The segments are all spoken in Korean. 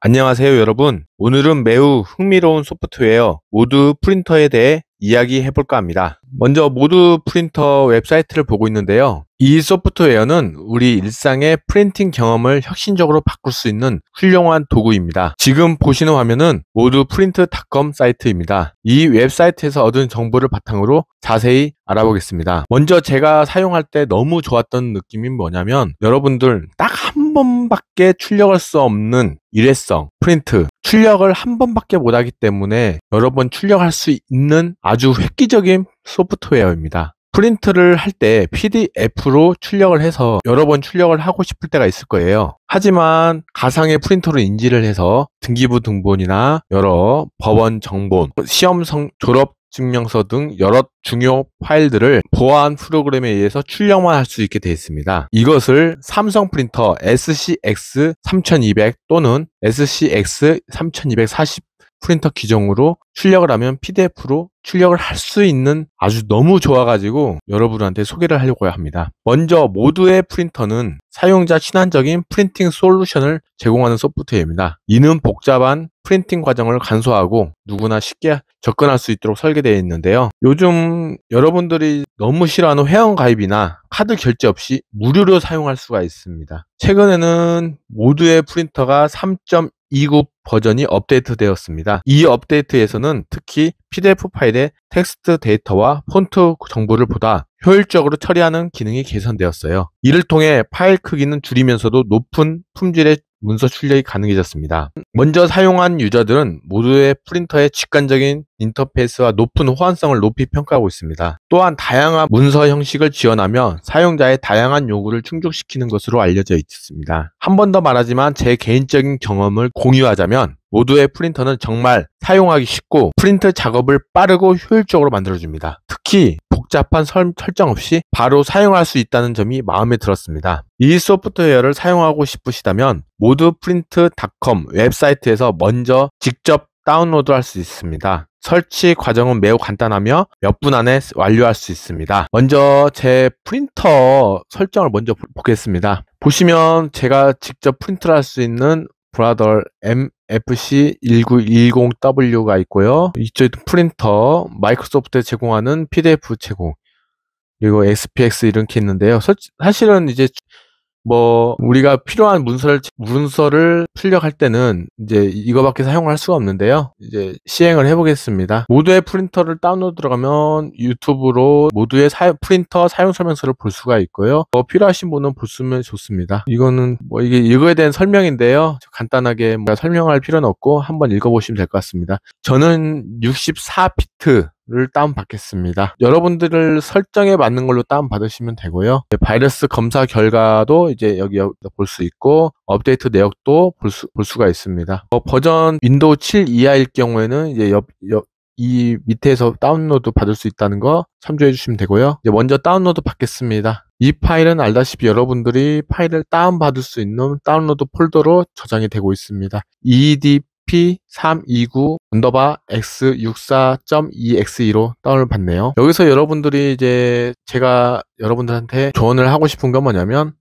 안녕하세요 여러분 오늘은 매우 흥미로운 소프트웨어 모두 프린터에 대해 이야기해 볼까 합니다 먼저 모두 프린터 웹사이트를 보고 있는데요 이 소프트웨어는 우리 일상의 프린팅 경험을 혁신적으로 바꿀 수 있는 훌륭한 도구입니다 지금 보시는 화면은 모두 프린트닷컴 사이트입니다 이 웹사이트에서 얻은 정보를 바탕으로 자세히 알아보겠습니다 먼저 제가 사용할 때 너무 좋았던 느낌이 뭐냐면 여러분들 딱한 한 번밖에 출력할 수 없는 일회성 프린트 출력을 한 번밖에 못하기 때문에 여러 번 출력할 수 있는 아주 획기적인 소프트웨어입니다. 프린트를 할 때 PDF로 출력을 해서 여러 번 출력을 하고 싶을 때가 있을 거예요. 하지만 가상의 프린터로 인지를 해서 등기부 등본이나 여러 법원 정본, 시험 성, 졸업 증명서 등 여러 중요 파일들을 보안 프로그램에 의해서 출력만 할 수 있게 되어 있습니다. 이것을 삼성 프린터 SCX 3200 또는 SCX 3240 프린터 기종으로 출력을 하면 PDF로 출력을 할 수 있는 아주 너무 좋아가지고 여러분한테 소개를 하려고 합니다. 먼저 모두의 프린터는 사용자 친환적인 프린팅 솔루션을 제공하는 소프트웨어입니다. 이는 복잡한 프린팅 과정을 간소화하고 누구나 쉽게 접근할 수 있도록 설계되어 있는데요. 요즘 여러분들이 너무 싫어하는 회원 가입이나 카드 결제 없이 무료로 사용할 수가 있습니다. 최근에는 모두의 프린터가 3.29 버전이 업데이트 되었습니다. 이 업데이트에서는 특히 PDF 파일의 텍스트 데이터와 폰트 정보를 보다 효율적으로 처리하는 기능이 개선되었어요. 이를 통해 파일 크기는 줄이면서도 높은 품질의 문서 출력이 가능해졌습니다. 먼저 사용한 유저들은 모두의 프린터의 직관적인 인터페이스와 높은 호환성을 높이 평가하고 있습니다. 또한 다양한 문서 형식을 지원하며 사용자의 다양한 요구를 충족시키는 것으로 알려져 있습니다. 한 번 더 말하지만 제 개인적인 경험을 공유하자면 모두의 프린터는 정말 사용하기 쉽고 프린트 작업을 빠르고 효율적으로 만들어줍니다. 특히 복잡한 설, 정 없이 바로 사용할 수 있다는 점이 마음에 들었습니다. 이 소프트웨어를 사용하고 싶으시다면 모드프린트.com 웹사이트에서 먼저 직접 다운로드할 수 있습니다. 설치 과정은 매우 간단하며 몇 분 안에 완료할 수 있습니다. 먼저 제 프린터 설정을 먼저 보겠습니다. 보시면 제가 직접 프린트를 할 수 있는 브라더 MFC1910W가 있고요. 이쪽에 프린터, 마이크로소프트에 제공하는 PDF 제공, 그리고 SPX 이렇게 있는데요. 사실은 이제 뭐 우리가 필요한 문서를 문서를 출력할 때는 이제 이거밖에 사용할 수가 없는데요. 이제 시행을 해보겠습니다. 모두의 프린터를 다운로드 들어가면 유튜브로 모두의 사, 프린터 사용 설명서를 볼 수가 있고요. 뭐 필요하신 분은 보시면 좋습니다. 이거는 뭐 이게 이거에 대한 설명인데요. 간단하게 뭐 설명할 필요는 없고 한번 읽어보시면 될 것 같습니다. 저는 64피트 를 다운받겠습니다. 여러분들을 설정에 맞는 걸로 다운받으시면 되고요. 네, 바이러스 검사 결과도 이제 여기 볼수 있고 업데이트 내역도 볼, 수, 볼 수가 있습니다. 어, 버전 윈도우 7 이하일 경우에는 이제 옆, 옆, 이 밑에서 다운로드 받을 수 있다는 거 참조해 주시면 되고요. 이제 먼저 다운로드 받겠습니다. 이 파일은 알다시피 여러분들이 파일을 다운받을 수 있는 다운로드 폴더로 저장이 되고 있습니다. EDP p329 언더바 x64.exe 로 다운을 받네요. 여기서 여러분들이 이제 제가 여러분들한테 조언을 하고 싶은 건 뭐냐면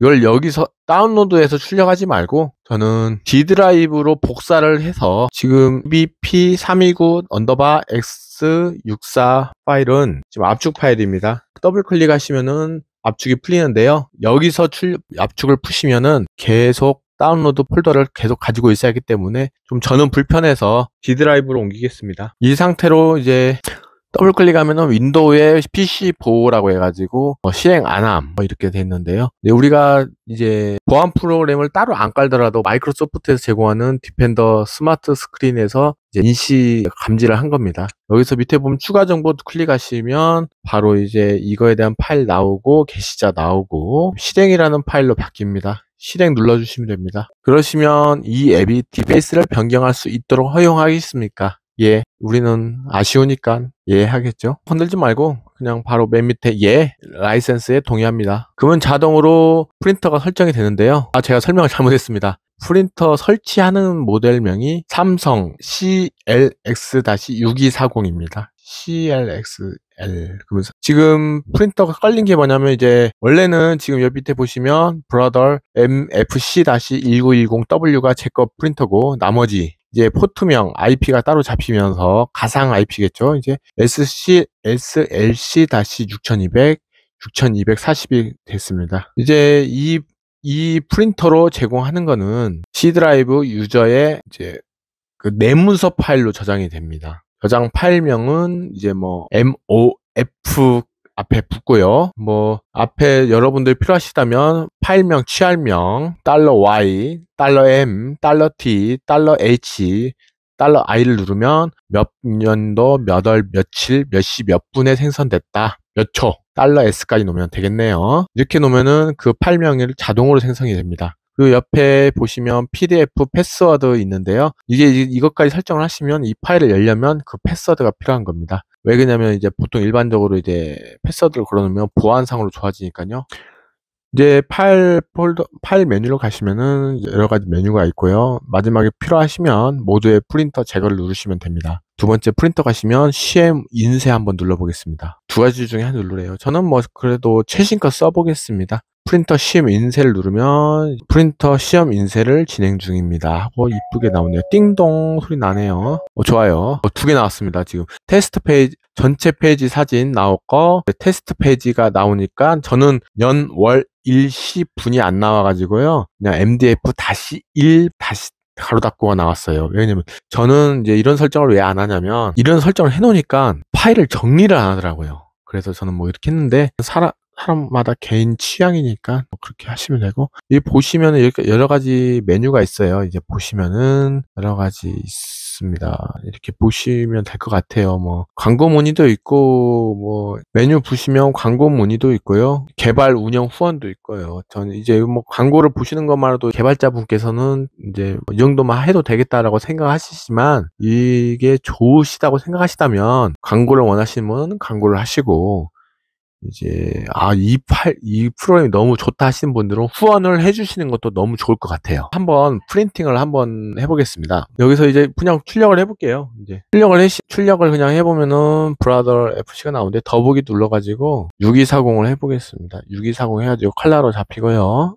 이걸 여기서 다운로드해서 출력하지 말고 저는 D 드라이브로 복사를 해서 지금 bp329 언더바 x64 파일은 지금 압축 파일입니다. 더블 클릭하시면은 압축이 풀리는데요. 여기서 출 압축을 푸시면은 계속 다운로드 폴더를 계속 가지고 있어야 하기 때문에 좀 저는 불편해서 D 드라이브로 옮기겠습니다. 이 상태로 이제 더블 클릭하면은 윈도우에 PC 보호라고 해가지고 어, 실행 안함 뭐 이렇게 돼 있는데요. 우리가 이제 보안 프로그램을 따로 안 깔더라도 마이크로소프트에서 제공하는 디펜더 스마트 스크린에서 이제 인시 감지를 한 겁니다. 여기서 밑에 보면 추가 정보 클릭하시면 바로 이제 이거에 대한 파일 나오고 게시자 나오고 실행이라는 파일로 바뀝니다. 실행 눌러주시면 됩니다. 그러시면 이 앱이 디베이스를 변경할 수 있도록 허용하겠습니까? 예, 우리는 아쉬우니까 예 하겠죠. 흔들지 말고 그냥 바로 맨 밑에 예 라이센스에 동의합니다. 그러면 자동으로 프린터가 설정이 되는데요. 아 제가 설명을 잘못했습니다. 프린터 설치하는 모델명이 삼성 CLX-6240입니다. CLX L 예, 그러면서 지금 프린터가 깔린 게 뭐냐면 이제 원래는 지금 여기 밑에 보시면 브라더 MFC-1910W가 제거 프린터고 나머지 이제 포트명 IP가 따로 잡히면서 가상 IP겠죠. 이제 SC SLC-6200 6240이 됐습니다. 이제 이 이 프린터로 제공하는 거는 C 드라이브 유저의 이제 그 내문서 파일로 저장이 됩니다. 저장 파일명은 이제 뭐 MOF 앞에 붙고요. 뭐 앞에 여러분들 필요하시다면 파일명, 취할명, 달러 $y, 달러 $m, 달러 $t, 달러 $h, 달러 $i를 누르면 몇 년도, 몇 월, 며칠, 몇 시, 몇 분에 생성됐다. 몇 초, 달러 $s까지 놓으면 되겠네요. 이렇게 놓으면은 그 파일명을 자동으로 생성이 됩니다. 그 옆에 보시면 PDF 패스워드 있는데요. 이게 이것까지 설정을 하시면 이 파일을 열려면 그 패스워드가 필요한 겁니다. 왜 그러냐면 이제 보통 일반적으로 이제 패스워드를 걸어놓으면 보안상으로 좋아지니까요. 이제 파일 폴더, 파일 메뉴로 가시면은 여러 가지 메뉴가 있고요. 마지막에 필요하시면 모두의 프린터 제거를 누르시면 됩니다. 두 번째 프린터 가시면 CM 인쇄 한번 눌러보겠습니다. 두 가지 중에 하나 누르래요. 저는 뭐 그래도 최신 거 써보겠습니다. 프린터 시험 인쇄를 누르면 프린터 시험 인쇄를 진행 중입니다 하고 어, 이쁘게 나오네요 띵동 소리 나네요 어, 좋아요 어, 두개 나왔습니다 지금 테스트 페이지 전체 페이지 사진 나왔고 네, 테스트 페이지가 나오니까 저는 연, 월, 일, 시 분이 안 나와가지고요 그냥 MDF 다시 1 다시 가로 닫고가 나왔어요. 왜냐면 저는 이제 이런 설정을 왜 안 하냐면 이런 설정을 해놓으니까 파일을 정리를 안 하더라고요. 그래서 저는 뭐 이렇게 했는데 사람 사람마다 개인 취향이니까 뭐 그렇게 하시면 되고 여기 보시면은 이렇게 여러 가지 메뉴가 있어요. 이제 보시면은 여러 가지 있습니다. 이렇게 보시면 될 것 같아요. 뭐 광고 문의도 있고 뭐 메뉴 보시면 광고 문의도 있고요. 개발 운영 후원도 있고요. 저는 이제 뭐 광고를 보시는 것만으로도 개발자분께서는 이제 이 정도만 해도 되겠다라고 생각하시지만 이게 좋으시다고 생각하시다면 광고를 원하시면 광고를 하시고 이제 아이팔이 프로그램이 너무 좋다 하시는 분들은 후원을 해주시는 것도 너무 좋을 것 같아요. 한번 프린팅을 한번 해보겠습니다. 여기서 이제 그냥 출력을 해볼게요. 이제 출력을 해시 출력을 그냥 해보면은 브라더 FC가 나오는데 더보기 눌러가지고 6240을 해보겠습니다. 6240 해가지고 칼라로 잡히고요.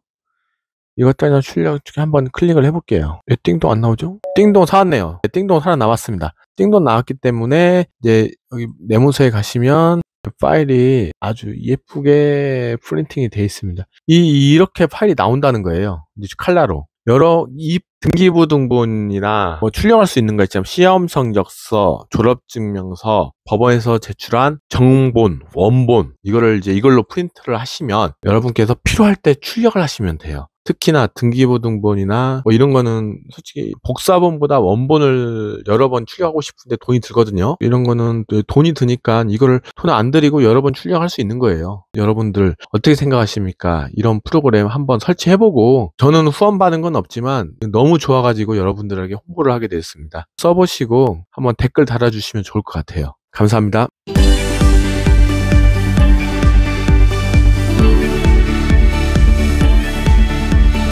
이것도 그냥 출력 쪽에 한번 클릭을 해볼게요. 왜 예, 띵동 안 나오죠? 띵동 사왔네요 예, 띵동 살아남았습니다. 띵동 나왔기 때문에 이제 여기 내문서에 가시면 그 파일이 아주 예쁘게 프린팅이 되어 있습니다. 이, 이렇게 파일이 나온다는 거예요. 이제 칼라로. 여러 이 등기부 등본이나 뭐 출력할 수 있는 거 있지만 시험 성적서, 졸업증명서, 법원에서 제출한 정본, 원본 이거를 이제 이걸로 프린트를 하시면 여러분께서 필요할 때 출력을 하시면 돼요. 특히나 등기부등본이나 뭐 이런 거는 솔직히 복사본보다 원본을 여러 번 출력하고 싶은데 돈이 들거든요. 이런 거는 돈이 드니까 이거를 돈 안 들이고 여러 번 출력할 수 있는 거예요. 여러분들 어떻게 생각하십니까? 이런 프로그램 한번 설치해보고 저는 후원 받은 건 없지만 너무 좋아가지고 여러분들에게 홍보를 하게 됐습니다. 써보시고 한번 댓글 달아주시면 좋을 것 같아요. 감사합니다.